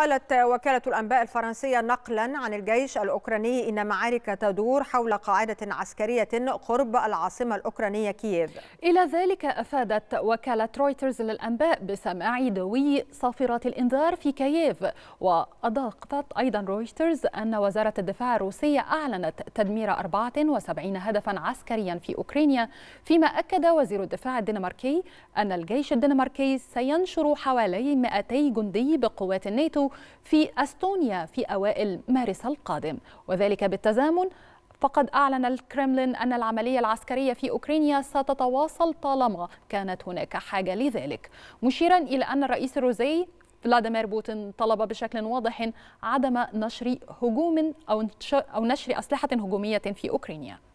قالت وكالة الأنباء الفرنسية نقلا عن الجيش الأوكراني إن معارك تدور حول قاعدة عسكرية قرب العاصمة الأوكرانية كييف إلى ذلك أفادت وكالة رويترز للأنباء بسماع دوي صافرات الإنذار في كييف وأضافت أيضا رويترز أن وزارة الدفاع الروسية أعلنت تدمير 74 هدفا عسكريا في أوكرانيا فيما أكد وزير الدفاع الدنماركي أن الجيش الدنماركي سينشر حوالي 200 جندي بقوات الناتو في أستونيا في أوائل مارس القادم وذلك بالتزامن فقد أعلن الكرملين أن العملية العسكرية في أوكرانيا ستتواصل طالما كانت هناك حاجة لذلك مشيرا إلى أن الرئيس الروسي فلاديمير بوتين طلب بشكل واضح عدم نشر هجوم أو نشر أسلحة هجومية في أوكرانيا